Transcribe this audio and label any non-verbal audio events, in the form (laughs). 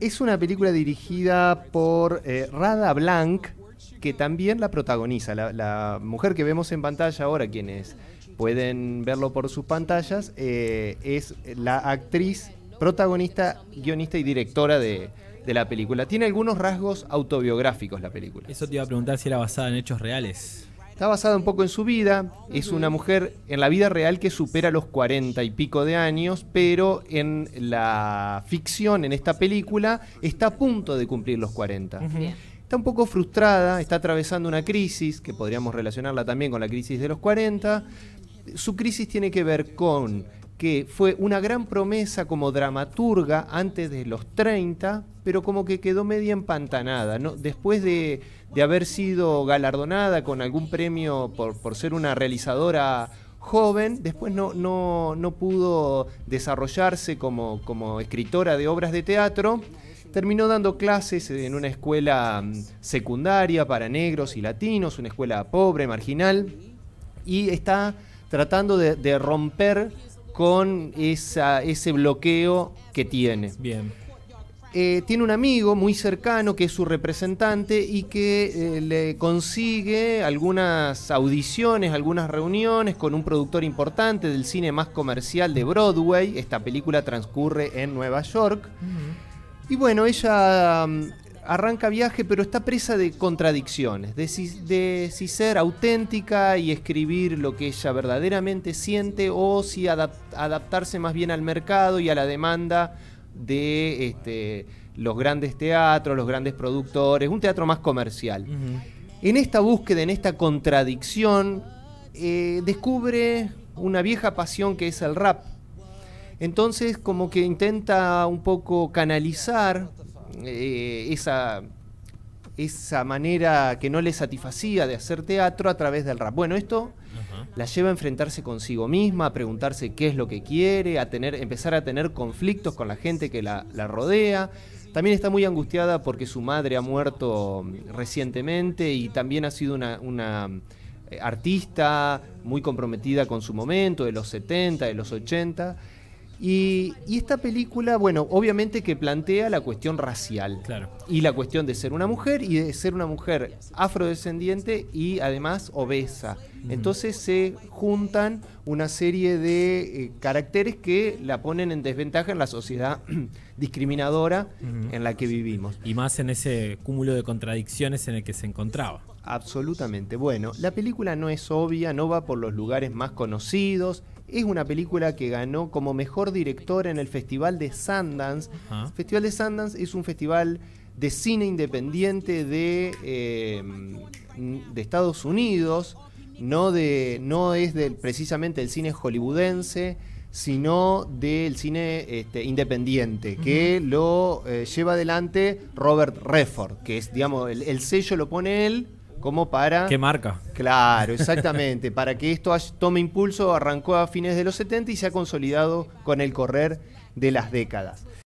Es una película dirigida por eh, Rada Blanc, que también la protagoniza. La, mujer que vemos en pantalla ahora, quienes pueden verlo por sus pantallas, eh, es la actriz, protagonista, guionista y directora de, de la película. Tiene algunos rasgos autobiográficos la película. Eso te iba a preguntar si era basada en hechos reales. Está basada un poco en su vida. Es una mujer en la vida real que supera los cuarenta y pico de años, pero en la ficción, en esta película, está a punto de cumplir los 40. Está un poco frustrada, está atravesando una crisis, que podríamos relacionarla también con la crisis de los 40. Su crisis tiene que ver con que fue una gran promesa como dramaturga antes de los 30, pero como que quedó media empantanada. Después de, haber sido galardonada con algún premio por, ser una realizadora joven, después no, no, pudo desarrollarse como, como escritora de obras de teatro. Terminó dando clases en una escuela mm, secundaria para negros y latinos, una escuela pobre, marginal, y está tratando de, de romper con ese bloqueo que tiene. Bien. Eh, tiene un amigo muy cercano que es su representante y que eh, le consigue algunas audiciones, algunas reuniones con un productor importante del cine más comercial de Broadway. Esta película transcurre en Nueva York. Y bueno, ella mm, arranca viaje, pero está presa de contradicciones, de si, ser auténtica y escribir lo que ella verdaderamente siente o si adaptarse más bien al mercado y a la demanda de este, los grandes teatros, los grandes productores, un teatro más comercial. En esta búsqueda, en esta contradicción, eh, descubre una vieja pasión que es el rap. Entonces como que intenta un poco canalizar eh, esa, manera que no le satisfacía de hacer teatro a través del rap. Bueno, esto la lleva a enfrentarse consigo misma, a preguntarse qué es lo que quiere, a tener, empezar a tener conflictos con la gente que la, rodea. También está muy angustiada porque su madre ha muerto recientemente y también ha sido una, una eh, artista muy comprometida con su momento, de los 70, de los 80 y, esta película, bueno, obviamente que plantea la cuestión racial. Claro. Y la cuestión de ser una mujer y de ser una mujer afrodescendiente y además obesa. Entonces se juntan una serie de eh, caracteres que la ponen en desventaja en la sociedad (clears throat) discriminadora en la que vivimos. Y más en ese cúmulo de contradicciones en el que se encontraba. Absolutamente. Bueno, la película no es obvia, no va por los lugares más conocidos, es una película que ganó como mejor director en el Festival de Sundance. El Festival de Sundance es un festival de cine independiente de, em, de Estados Unidos, no, de, no es del, precisamente el cine hollywoodense, sino del cine este, independiente, que lo eh, lleva adelante Robert Redford, que es, digamos, el sello lo pone él, como para... ¿Qué marca? Claro, exactamente. (laughs) para que esto tome impulso, arrancó a fines de los 70 y se ha consolidado con el correr de las décadas.